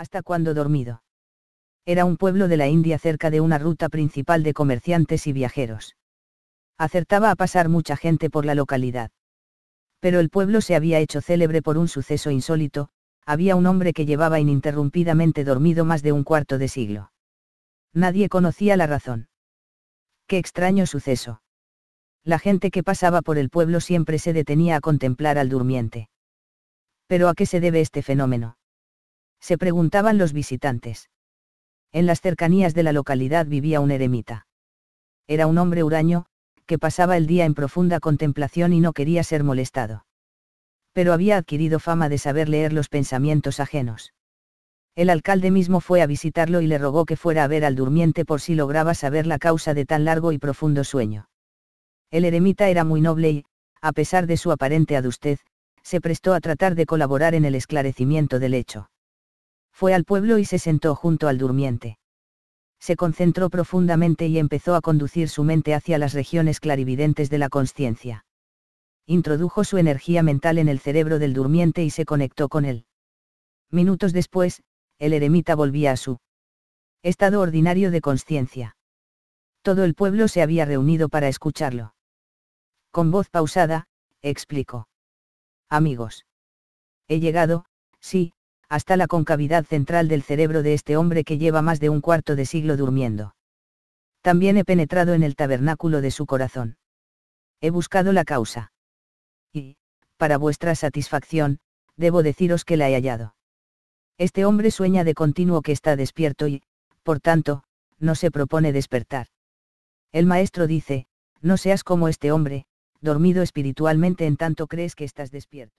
hasta cuando dormido. Era un pueblo de la India cerca de una ruta principal de comerciantes y viajeros. Acertaba a pasar mucha gente por la localidad. Pero el pueblo se había hecho célebre por un suceso insólito, había un hombre que llevaba ininterrumpidamente dormido más de un cuarto de siglo. Nadie conocía la razón. Qué extraño suceso. La gente que pasaba por el pueblo siempre se detenía a contemplar al durmiente. Pero ¿a qué se debe este fenómeno? se preguntaban los visitantes. En las cercanías de la localidad vivía un eremita. Era un hombre huraño, que pasaba el día en profunda contemplación y no quería ser molestado. Pero había adquirido fama de saber leer los pensamientos ajenos. El alcalde mismo fue a visitarlo y le rogó que fuera a ver al durmiente por si lograba saber la causa de tan largo y profundo sueño. El eremita era muy noble y, a pesar de su aparente adustez, se prestó a tratar de colaborar en el esclarecimiento del hecho fue al pueblo y se sentó junto al durmiente. Se concentró profundamente y empezó a conducir su mente hacia las regiones clarividentes de la conciencia. Introdujo su energía mental en el cerebro del durmiente y se conectó con él. Minutos después, el eremita volvía a su estado ordinario de conciencia. Todo el pueblo se había reunido para escucharlo. Con voz pausada, explicó. Amigos. He llegado, sí, hasta la concavidad central del cerebro de este hombre que lleva más de un cuarto de siglo durmiendo. También he penetrado en el tabernáculo de su corazón. He buscado la causa. Y, para vuestra satisfacción, debo deciros que la he hallado. Este hombre sueña de continuo que está despierto y, por tanto, no se propone despertar. El maestro dice, no seas como este hombre, dormido espiritualmente en tanto crees que estás despierto.